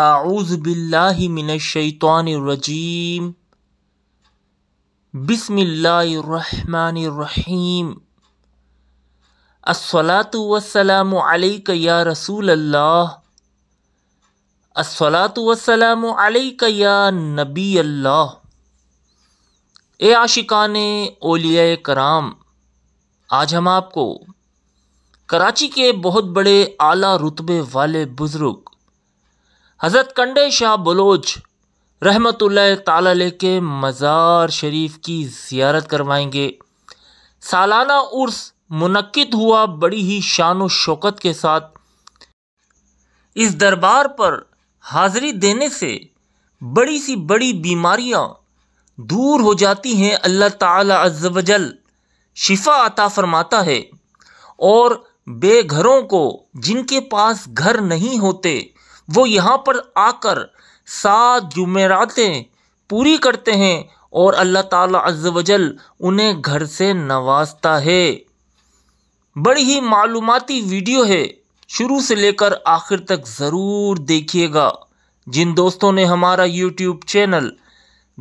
आऊज़बिल्लिमिनशैतरजीम बसमीम असलातम या रसूल अल्लाह असलातम या नबी अल्लाह ए आशिकान ओलिया कराम आज हम आपको कराची के बहुत बड़े आला रुतबे वाले बुज़ुर्ग हज़रत कंडे शाह बलोच रहमत ताला के मज़ार शरीफ की ज़ियारत करवाएंगे सालाना उर्स मुनद हुआ बड़ी ही शान व शौकत के साथ इस दरबार पर हाज़री देने से बड़ी सी बड़ी बीमारियां दूर हो जाती हैं अल्लाह तजल शिफा अता फरमाता है और बेघरों को जिनके पास घर नहीं होते वो यहाँ पर आकर सात जुमेरातें पूरी करते हैं और अल्लाह ताला अज्ज वजल उन्हें घर से नवाजता है बड़ी ही मालूमती वीडियो है शुरू से लेकर आखिर तक ज़रूर देखिएगा जिन दोस्तों ने हमारा YouTube channel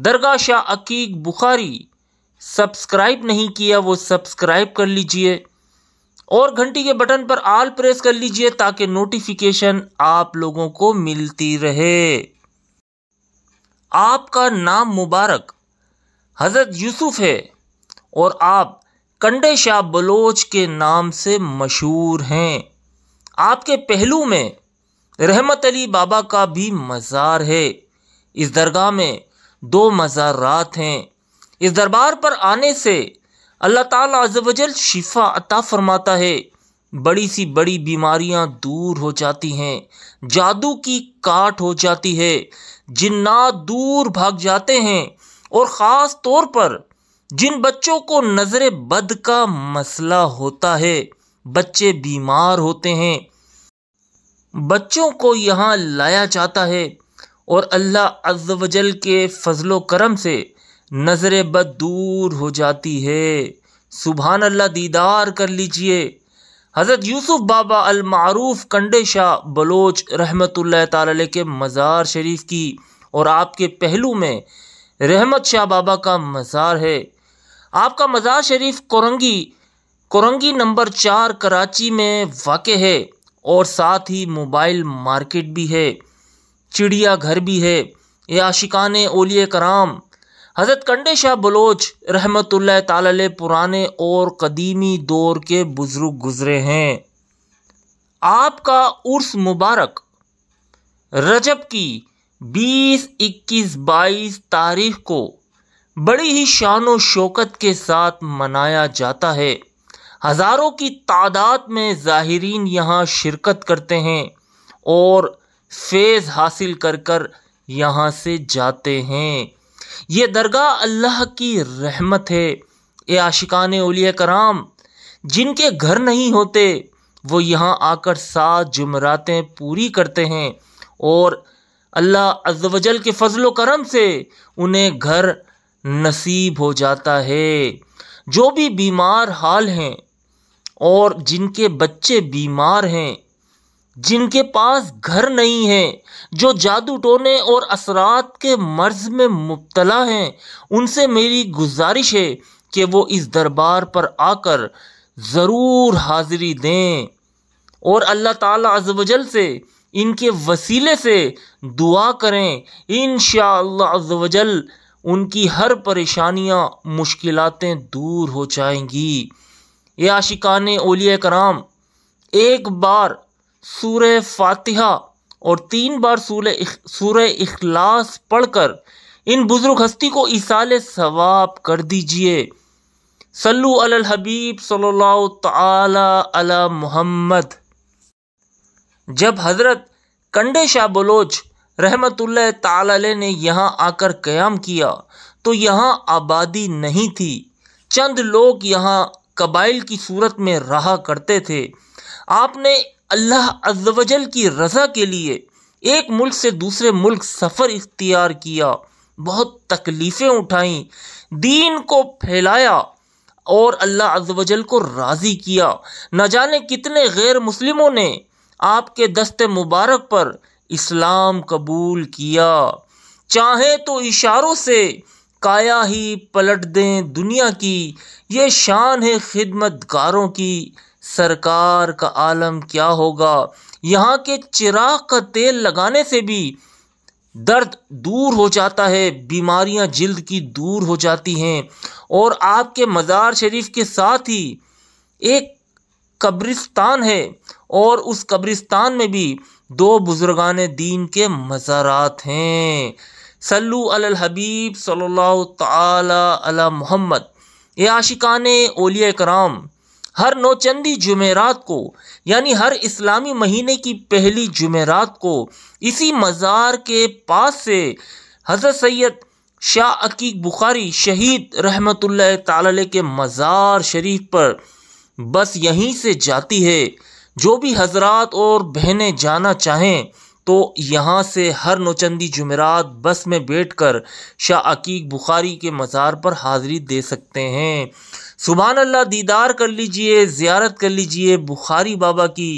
Dargah Shah Akeek Bukhari subscribe नहीं किया वो सब्सक्राइब कर लीजिए और घंटी के बटन पर आल प्रेस कर लीजिए ताकि नोटिफिकेशन आप लोगों को मिलती रहे आपका नाम मुबारक हज़रत यूसुफ है और आप कंडे शाह बलोच के नाम से मशहूर हैं आपके पहलू में रहमत अली बाबा का भी मज़ार है इस दरगाह में दो मज़ारात हैं इस दरबार पर आने से अल्लाह ताला वजल शिफा अता फरमाता है बड़ी सी बड़ी बीमारियां दूर हो जाती हैं जादू की काट हो जाती है जिन्ना दूर भाग जाते हैं और ख़ास तौर पर जिन बच्चों को नज़र बद का मसला होता है बच्चे बीमार होते हैं बच्चों को यहाँ लाया जाता है और अल्लाह वजल के फजलो करम से नज़र बद दूर हो जाती है सुबहान अल्लाह दीदार कर लीजिए हज़रत यूसुफ बाबा अलमारूफ कंडे शाह बलोच रहमत ताल के मज़ार शरीफ की और आपके पहलू में रहमत शाह बाबा का मज़ार है आपका मज़ार शरीफ कोरंगी कोरंगी नंबर चार कराची में वाक़ है और साथ ही मोबाइल मार्केट भी है चिड़िया घर भी है ये आशिकान ओलिए कराम हज़रत कंडे शाह बलोच रहमत ताल पुराने और कदीमी दौर के बुज़ुर्ग गुज़रे हैं आपका उर्स मुबारक रजब की 20, 21, 22 तारीख को बड़ी ही शान व शौकत के साथ मनाया जाता है हज़ारों की तादाद में ज़ाहरीन यहाँ शिरकत करते हैं और फेज़ हासिल कर कर यहाँ से जाते हैं ये दरगाह अल्लाह की रहमत है ए आशिकान उलिया कराम जिनके घर नहीं होते वो यहाँ आकर सात जुमरातें पूरी करते हैं और अल्लाह अजवजल के फजल करम से उन्हें घर नसीब हो जाता है जो भी बीमार हाल हैं और जिनके बच्चे बीमार हैं जिनके पास घर नहीं है जो जादू टोने और असरात के मर्ज में मुबतला हैं उनसे मेरी गुजारिश है कि वो इस दरबार पर आकर ज़रूर हाज़िरी दें और अल्लाह ताला अजवजल से इनके वसीले से दुआ करें इन अजवजल उनकी हर परेशानियाँ मुश्किलातें दूर हो जाएंगी ये आशिकान ओलिया कराम एक बार सूर फातिहा और तीन बार सूर इखलास पढ़कर इन बुज़ुर्ग हस्ती को इसाल सवाब कर दीजिए सल्लू अल हबीब सल्लल्लाहु ताला अला मोहम्मद जब हज़रत कंडे शाह बलोच रहमत ताल ने यहाँ आकर क़याम किया तो यहाँ आबादी नहीं थी चंद लोग यहाँ कबाइल की सूरत में रहा करते थे आपने अल्लाह अज्जवजल की रज़ा के लिए एक मुल्क से दूसरे मुल्क सफ़र इख्तियार किया बहुत तकलीफ़ें उठाईं दीन को फैलाया और अल्लाह अजल को राज़ी किया न जाने कितने गैर मुस्लिमों ने आपके दस्त मुबारक पर इस्लाम कबूल किया चाहे तो इशारों से काया ही पलट दें दुनिया की ये शान है गारों की सरकार का आलम क्या होगा यहाँ के चिराग का तेल लगाने से भी दर्द दूर हो जाता है बीमारियाँ जल्द की दूर हो जाती हैं और आपके मज़ार शरीफ के साथ ही एक कब्रिस्तान है और उस कब्रिस्तान में भी दो बुज़ुर्गान दीन के मज़ारात हैं सल्लु अल हबीब सल्लल्लाहु मोहम्मद ये आशिकान ओलिया कराम हर नौचंदी जुमेरात को यानी हर इस्लामी महीने की पहली जुमेरात को इसी मज़ार के पास से हज़रत सैयद शाह अकीक बुखारी शहीद रहमत ताल के मज़ार शरीफ पर बस यहीं से जाती है जो भी हजरात और बहनें जाना चाहें तो यहाँ से हर नौचंदी जुमेरात बस में बैठकर शाह अकीक बुखारी के मज़ार पर हाज़री दे सकते हैं सुबह अल्लाह दीदार कर लीजिए ज़्यारत कर लीजिए बुखारी बाबा की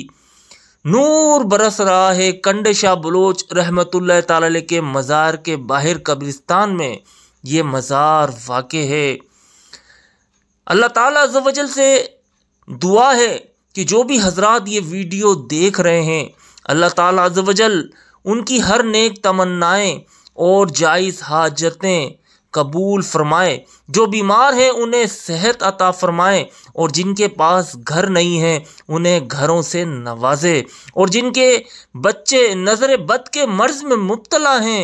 नूर बरस रहा है कंड शाह बलोच रहमत ताल के मज़ार के बाहर कब्रिस्तान में ये मज़ार वाक़ है अल्लाह ताला से दुआ है कि जो भी हजरात ये वीडियो देख रहे हैं अल्लाह ताला अजल उनकी हर नेक तमन्नाएं और जायज़ हाजतें कबूल फरमाए जो बीमार हैं उन्हें सेहत अता फरमाए और जिनके पास घर नहीं है उन्हें घरों से नवाजे और जिनके बच्चे नज़र बद के मर्ज़ में मुबतला हैं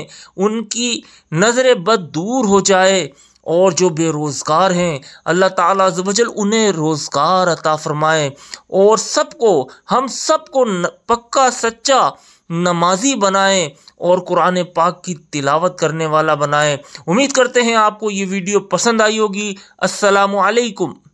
उनकी नज़र बद दूर हो जाए और जो बेरोज़गार हैं अल्लाह ताला तजल उन्हें रोज़गार अता फ़रमाए और सबको हम सबको पक्का सच्चा नमाजी बनाएं और कुरान पाक की तिलावत करने वाला बनाएं उम्मीद करते हैं आपको ये वीडियो पसंद आई होगी असलकम